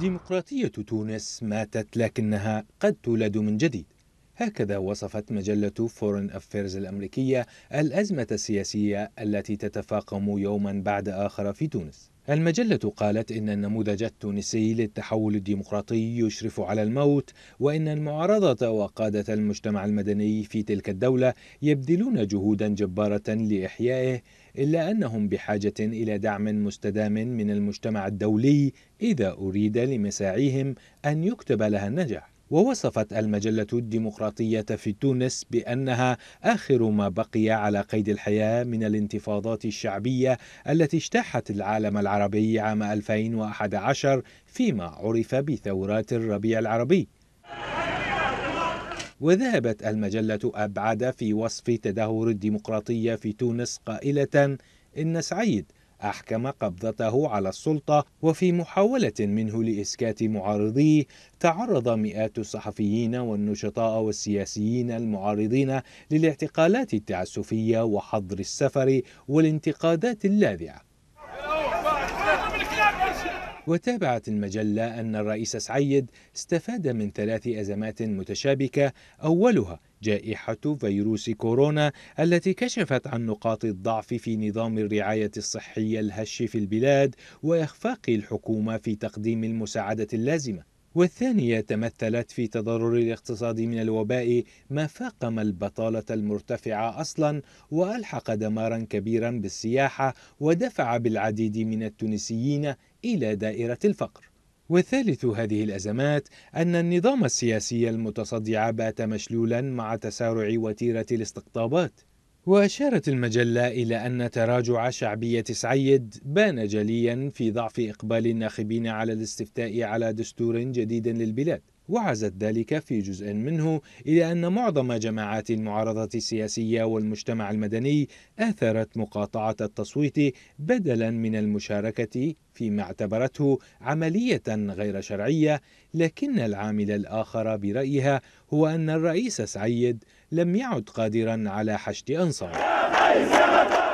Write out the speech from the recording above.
ديمقراطية تونس ماتت لكنها قد تولد من جديد هكذا وصفت مجلة فورن أفيرز الأمريكية الأزمة السياسية التي تتفاقم يوما بعد آخر في تونس المجلة قالت إن النموذج التونسي للتحول الديمقراطي يشرف على الموت وإن المعارضة وقادة المجتمع المدني في تلك الدولة يبذلون جهودا جبارة لإحيائه إلا أنهم بحاجة إلى دعم مستدام من المجتمع الدولي إذا أريد لمساعيهم أن يكتب لها النجاح. ووصفت المجلة الديمقراطية في تونس بأنها آخر ما بقي على قيد الحياة من الانتفاضات الشعبية التي اجتاحت العالم العربي عام 2011 فيما عرف بثورات الربيع العربي. وذهبت المجلة أبعد في وصف تدهور الديمقراطية في تونس قائلة إن سعيد أحكم قبضته على السلطة وفي محاولة منه لإسكات معارضيه تعرض مئات الصحفيين والنشطاء والسياسيين المعارضين للاعتقالات التعسفية وحظر السفر والانتقادات اللاذعة وتابعت المجلة أن الرئيس سعيد استفاد من ثلاث أزمات متشابكة أولها جائحة فيروس كورونا التي كشفت عن نقاط الضعف في نظام الرعاية الصحية الهش في البلاد وإخفاق الحكومة في تقديم المساعدة اللازمة والثانية تمثلت في تضرر الاقتصاد من الوباء ما فاقم البطالة المرتفعة أصلا وألحق دمارا كبيرا بالسياحة ودفع بالعديد من التونسيين إلى دائرة الفقر وثالث هذه الأزمات أن النظام السياسي المتصدع بات مشلولا مع تسارع وتيرة الاستقطابات وأشارت المجلة إلى أن تراجع شعبية سعيد بان جليا في ضعف إقبال الناخبين على الاستفتاء على دستور جديد للبلاد وعزت ذلك في جزء منه إلى أن معظم جماعات المعارضة السياسية والمجتمع المدني آثرت مقاطعة التصويت بدلا من المشاركة فيما اعتبرته عملية غير شرعية لكن العامل الآخر برأيها هو أن الرئيس سعيد لم يعد قادرا على حشد أنصاره